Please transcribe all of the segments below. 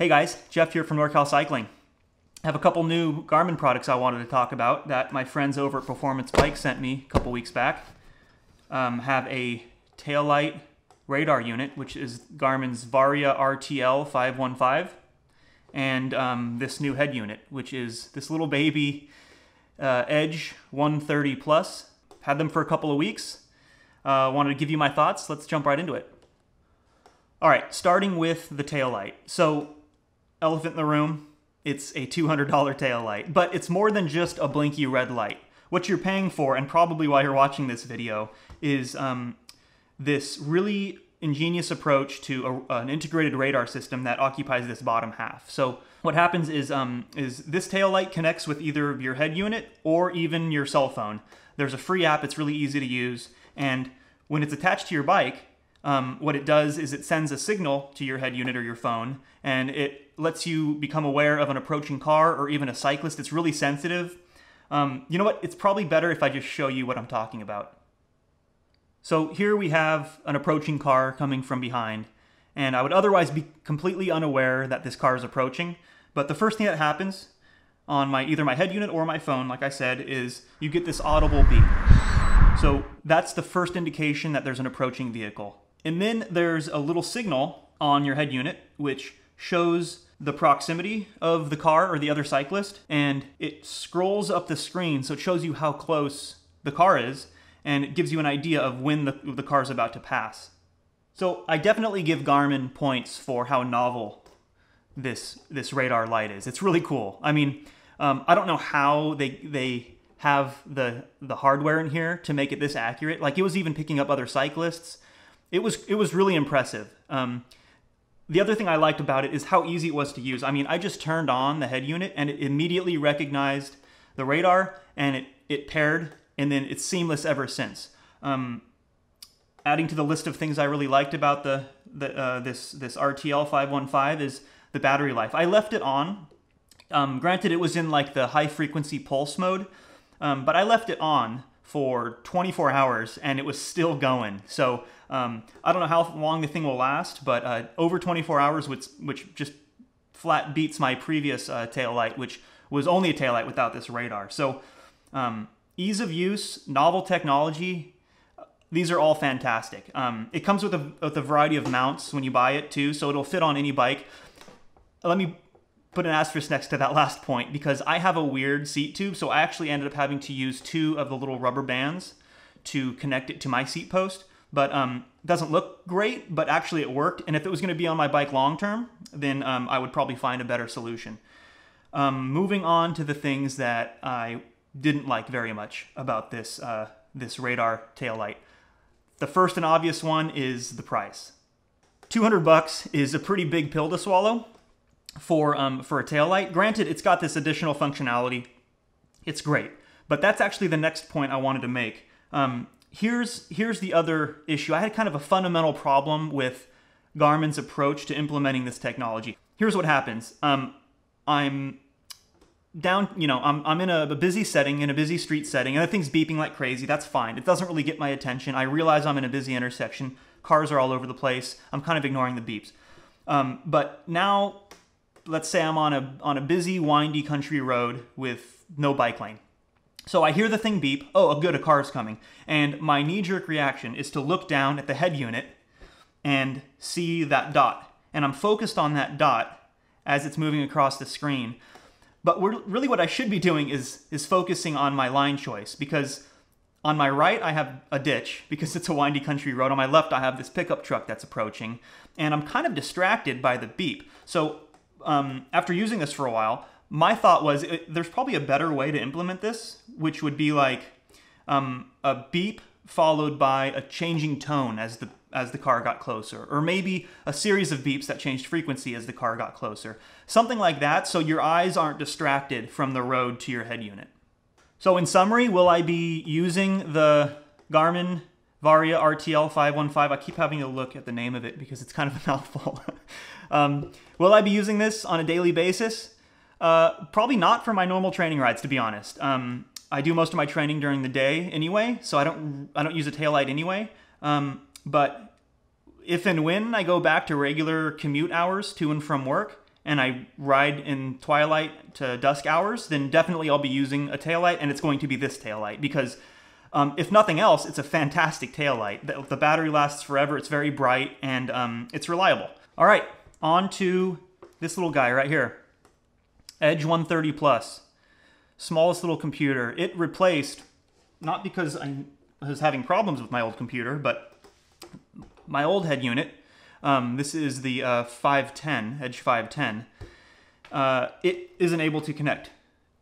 Hey guys, Jeff here from NorCal Cycling. I have a couple new Garmin products I wanted to talk about that my friends over at Performance Bike sent me a couple weeks back. Um, have a tail light radar unit, which is Garmin's Varia RTL 515, and um, this new head unit, which is this little baby uh, Edge 130 Plus. Had them for a couple of weeks. Uh, wanted to give you my thoughts. Let's jump right into it. All right, starting with the tail light. So elephant in the room, it's a $200 tail light, but it's more than just a blinky red light. What you're paying for, and probably why you're watching this video, is um, this really ingenious approach to a, an integrated radar system that occupies this bottom half. So what happens is um, is this tail light connects with either your head unit or even your cell phone. There's a free app, it's really easy to use, and when it's attached to your bike, um, what it does is it sends a signal to your head unit or your phone, and it lets you become aware of an approaching car or even a cyclist. It's really sensitive. Um, you know what? It's probably better if I just show you what I'm talking about. So here we have an approaching car coming from behind, and I would otherwise be completely unaware that this car is approaching. But the first thing that happens on my either my head unit or my phone, like I said, is you get this audible beep. So that's the first indication that there's an approaching vehicle. And then there's a little signal on your head unit which shows the proximity of the car or the other cyclist and it scrolls up the screen so it shows you how close the car is and it gives you an idea of when the, the car is about to pass. So I definitely give Garmin points for how novel this this radar light is. It's really cool. I mean, um, I don't know how they they have the the hardware in here to make it this accurate. Like it was even picking up other cyclists it was it was really impressive. Um, the other thing I liked about it is how easy it was to use. I mean, I just turned on the head unit and it immediately recognized the radar and it, it paired and then it's seamless ever since. Um, adding to the list of things I really liked about the, the uh, this this RTL 515 is the battery life. I left it on. Um, granted, it was in like the high frequency pulse mode, um, but I left it on for 24 hours and it was still going. So um, I don't know how long the thing will last, but uh, over 24 hours, which, which just flat beats my previous uh, tail light, which was only a tail light without this radar. So um, ease of use, novel technology, uh, these are all fantastic. Um, it comes with a, with a variety of mounts when you buy it too, so it'll fit on any bike. Let me put an asterisk next to that last point because I have a weird seat tube, so I actually ended up having to use two of the little rubber bands to connect it to my seat post. But um, doesn't look great, but actually it worked. And if it was going to be on my bike long term, then um, I would probably find a better solution. Um, moving on to the things that I didn't like very much about this uh, this radar tail light. The first and obvious one is the price. 200 bucks is a pretty big pill to swallow for um, for a taillight. Granted, it's got this additional functionality. It's great. But that's actually the next point I wanted to make. Um, here's, here's the other issue. I had kind of a fundamental problem with Garmin's approach to implementing this technology. Here's what happens. Um, I'm down, you know, I'm, I'm in a, a, busy setting, in a busy street setting, and the thing's beeping like crazy. That's fine. It doesn't really get my attention. I realize I'm in a busy intersection. Cars are all over the place. I'm kind of ignoring the beeps. Um, but now let's say I'm on a on a busy, windy country road with no bike lane. So I hear the thing beep. Oh, good, a car's coming. And my knee-jerk reaction is to look down at the head unit and see that dot. And I'm focused on that dot as it's moving across the screen. But really what I should be doing is, is focusing on my line choice because on my right, I have a ditch because it's a windy country road. On my left, I have this pickup truck that's approaching, and I'm kind of distracted by the beep. So um, after using this for a while, my thought was it, there's probably a better way to implement this, which would be like um, a beep followed by a changing tone as the as the car got closer, or maybe a series of beeps that changed frequency as the car got closer. Something like that, so your eyes aren't distracted from the road to your head unit. So in summary, will I be using the Garmin Varia RTL 515? I keep having to look at the name of it because it's kind of a mouthful. Um, will I be using this on a daily basis? Uh, probably not for my normal training rides, to be honest. Um, I do most of my training during the day anyway, so I don't I don't use a taillight anyway. Um, but if and when I go back to regular commute hours to and from work, and I ride in twilight to dusk hours, then definitely I'll be using a taillight, and it's going to be this taillight because um, if nothing else, it's a fantastic taillight. The, the battery lasts forever, it's very bright, and um, it's reliable. All right, onto this little guy right here, Edge 130 Plus, smallest little computer. It replaced, not because I was having problems with my old computer, but my old head unit. Um, this is the uh, 510, Edge 510. Uh, it isn't able to connect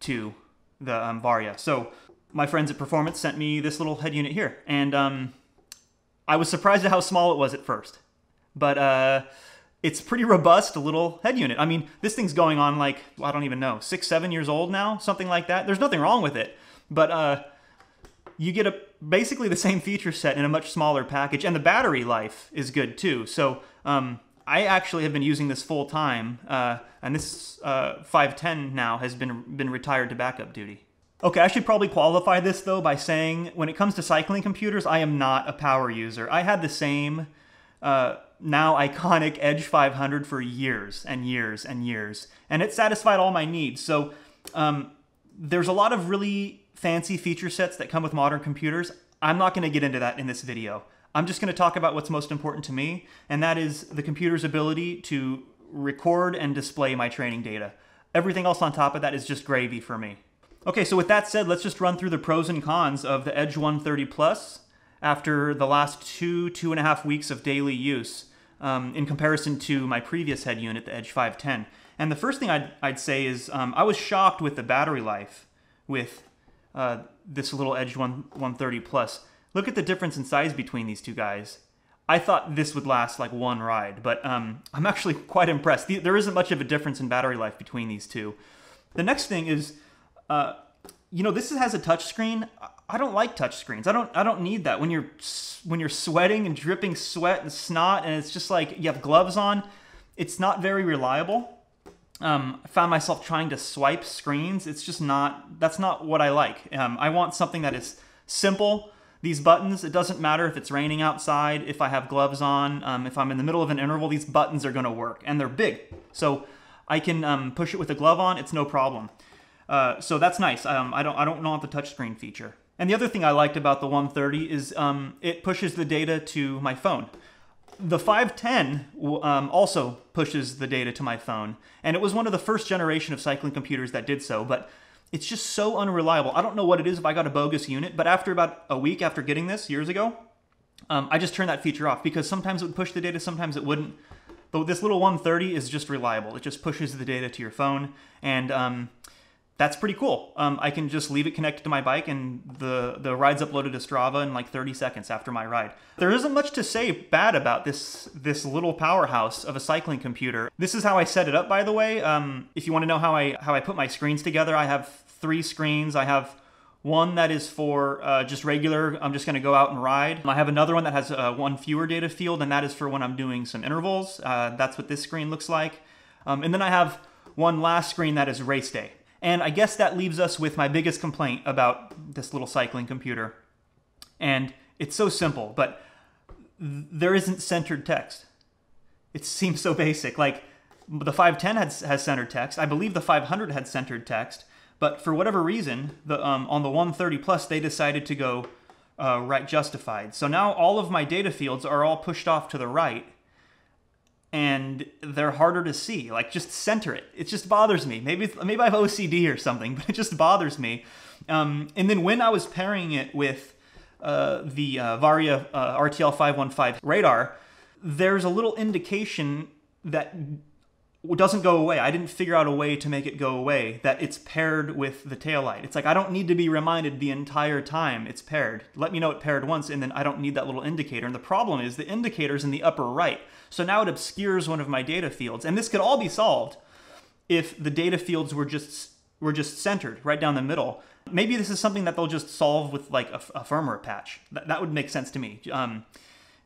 to the um, Varia. So my friends at Performance sent me this little head unit here, and um, I was surprised at how small it was at first. But uh, it's pretty robust little head unit. I mean, this thing's going on like, well, I don't even know, six, seven years old now, something like that. There's nothing wrong with it, but uh, you get a basically the same feature set in a much smaller package, and the battery life is good too. So um, I actually have been using this full time, uh, and this uh, 510 now has been been retired to backup duty. Okay, I should probably qualify this though by saying when it comes to cycling computers, I am not a power user. I had the same. Uh, now iconic Edge 500 for years and years and years, and it satisfied all my needs. So um, there's a lot of really fancy feature sets that come with modern computers. I'm not going to get into that in this video. I'm just going to talk about what's most important to me, and that is the computer's ability to record and display my training data. Everything else on top of that is just gravy for me. Okay, so with that said, let's just run through the pros and cons of the Edge 130 Plus after the last two, two and a half weeks of daily use um, in comparison to my previous head unit, the Edge 510. And the first thing I'd, I'd say is um, I was shocked with the battery life with uh, this little Edge 1, 130 Plus. Look at the difference in size between these two guys. I thought this would last like one ride, but um, I'm actually quite impressed. There isn't much of a difference in battery life between these two. The next thing is, uh, you know, this has a touchscreen. I don't like touch screens. I don't I don't need that when you're when you're sweating and dripping sweat and snot and it's just like you have gloves on. It's not very reliable. Um, I found myself trying to swipe screens. It's just not that's not what I like. Um, I want something that is simple. These buttons, it doesn't matter if it's raining outside, if I have gloves on, um, if I'm in the middle of an interval, these buttons are going to work and they're big. So I can um, push it with a glove on. It's no problem. Uh, so that's nice. Um, I don't I don't want the touchscreen feature. And the other thing I liked about the 130 is um, it pushes the data to my phone. The 510 um, also pushes the data to my phone, and it was one of the first generation of cycling computers that did so, but it's just so unreliable. I don't know what it is if I got a bogus unit, but after about a week after getting this years ago, um, I just turned that feature off because sometimes it would push the data, sometimes it wouldn't. But this little 130 is just reliable. It just pushes the data to your phone, and um, that's pretty cool. Um, I can just leave it connected to my bike, and the the ride's uploaded to Strava in like 30 seconds after my ride. There isn't much to say bad about this this little powerhouse of a cycling computer. This is how I set it up, by the way. Um, if you want to know how I how I put my screens together, I have three screens. I have one that is for uh, just regular, I'm just going to go out and ride. I have another one that has uh, one fewer data field, and that is for when I'm doing some intervals. Uh, that's what this screen looks like. Um, and then I have one last screen that is race day. And I guess that leaves us with my biggest complaint about this little cycling computer. And it's so simple, but there isn't centered text. It seems so basic. Like the 510 has, has centered text. I believe the 500 had centered text, but for whatever reason, the, um, on the 130 plus, they decided to go uh, right justified. So now all of my data fields are all pushed off to the right, and they're harder to see. Like just center it. It just bothers me. Maybe maybe I have OCD or something, but it just bothers me. Um, and then when I was pairing it with uh, the uh, Varia uh, RTL 515 radar, there's a little indication that doesn't go away. I didn't figure out a way to make it go away that it's paired with the tail light. It's like I don't need to be reminded the entire time it's paired. Let me know it paired once and then I don't need that little indicator. And the problem is the indicator's in the upper right. So now it obscures one of my data fields. And this could all be solved if the data fields were just were just centered right down the middle. Maybe this is something that they'll just solve with like a, a firmware patch. That that would make sense to me. Um,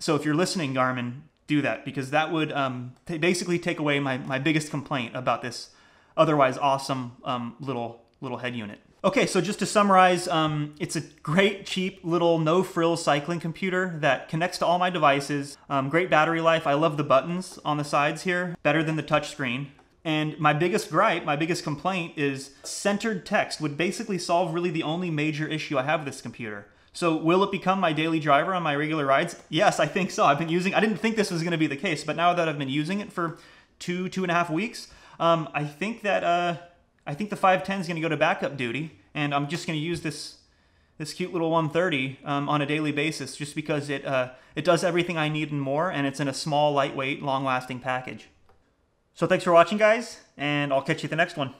so if you're listening, Garmin, do that because that would um, t- basically take away my, my biggest complaint about this otherwise awesome um, little little head unit. Okay, so just to summarize, um, it's a great, cheap, little, no-frill cycling computer that connects to all my devices. Um, great battery life. I love the buttons on the sides here, better than the touchscreen. And my biggest gripe, my biggest complaint is centered text would basically solve really the only major issue I have with this computer. So will it become my daily driver on my regular rides? Yes, I think so. I've been using. I didn't think this was going to be the case, but now that I've been using it for two two and a half weeks, um, I think that uh, I think the 510 is going to go to backup duty, and I'm just going to use this this cute little 130 um, on a daily basis just because it uh, it does everything I need and more, and it's in a small, lightweight, long-lasting package. So thanks for watching, guys, and I'll catch you at the next one.